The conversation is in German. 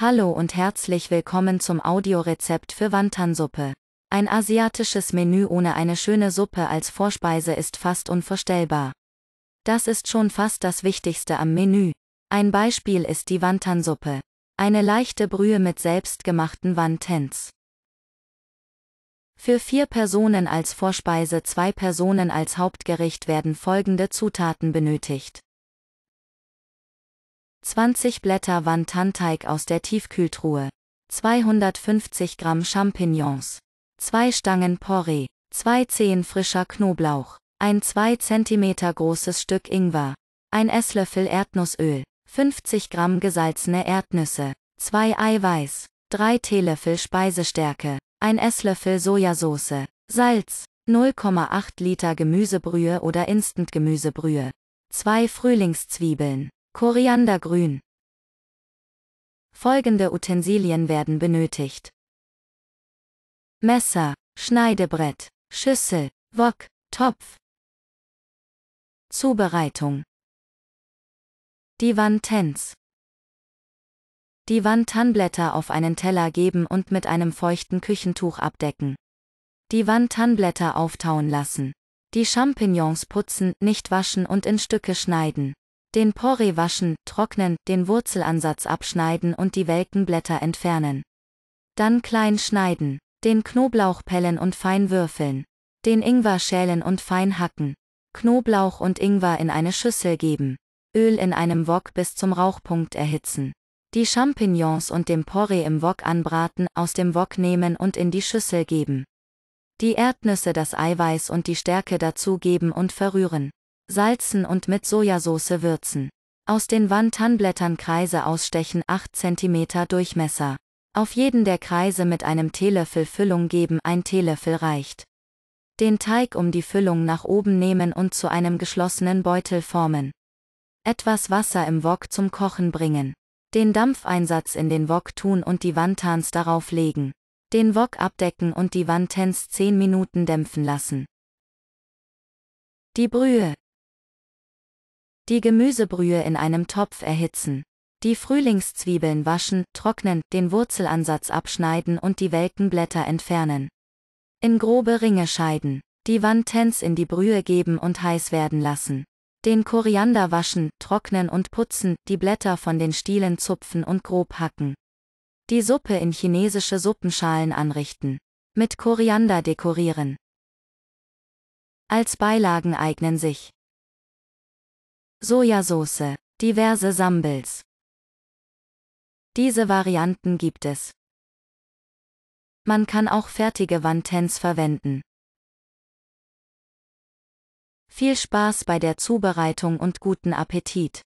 Hallo und herzlich willkommen zum Audiorezept für Wantansuppe. Ein asiatisches Menü ohne eine schöne Suppe als Vorspeise ist fast unvorstellbar. Das ist schon fast das Wichtigste am Menü. Ein Beispiel ist die Wantansuppe. Eine leichte Brühe mit selbstgemachten Wantens. Für vier Personen als Vorspeise, zwei Personen als Hauptgericht werden folgende Zutaten benötigt. 20 Blätter Wantanteig aus der Tiefkühltruhe, 250 Gramm Champignons, 2 Stangen Porree, 2 Zehen frischer Knoblauch, ein 2 cm großes Stück Ingwer, ein Esslöffel Erdnussöl, 50 Gramm gesalzene Erdnüsse, 2 Eiweiß, 3 Teelöffel Speisestärke, ein Esslöffel Sojasauce, Salz, 0,8 Liter Gemüsebrühe oder Instant-Gemüsebrühe, 2 Frühlingszwiebeln, Koriandergrün. Folgende Utensilien werden benötigt. Messer, Schneidebrett, Schüssel, Wok, Topf. Zubereitung. Die Wantens. Die Wantannblätter auf einen Teller geben und mit einem feuchten Küchentuch abdecken. Die Wantannblätter auftauen lassen. Die Champignons putzen, nicht waschen und in Stücke schneiden. Den Porree waschen, trocknen, den Wurzelansatz abschneiden und die welken Blätter entfernen. Dann klein schneiden. Den Knoblauch pellen und fein würfeln. Den Ingwer schälen und fein hacken. Knoblauch und Ingwer in eine Schüssel geben. Öl in einem Wok bis zum Rauchpunkt erhitzen. Die Champignons und den Porree im Wok anbraten, aus dem Wok nehmen und in die Schüssel geben. Die Erdnüsse, das Eiweiß und die Stärke dazugeben und verrühren salzen und mit Sojasauce würzen. Aus den Wantanblättern Kreise ausstechen 8 cm Durchmesser. Auf jeden der Kreise mit einem Teelöffel Füllung geben, ein Teelöffel reicht. Den Teig um die Füllung nach oben nehmen und zu einem geschlossenen Beutel formen. Etwas Wasser im Wok zum Kochen bringen. Den Dampfeinsatz in den Wok tun und die Wantans darauf legen. Den Wok abdecken und die Wantans 10 Minuten dämpfen lassen. Die Brühe, die Gemüsebrühe in einem Topf erhitzen. Die Frühlingszwiebeln waschen, trocknen, den Wurzelansatz abschneiden und die welken Blätter entfernen. In grobe Ringe scheiden. Die Wantens in die Brühe geben und heiß werden lassen. Den Koriander waschen, trocknen und putzen, die Blätter von den Stielen zupfen und grob hacken. Die Suppe in chinesische Suppenschalen anrichten. Mit Koriander dekorieren. Als Beilagen eignen sich Sojasauce, diverse Sambals. Diese Varianten gibt es. Man kann auch fertige Wontons verwenden. Viel Spaß bei der Zubereitung und guten Appetit!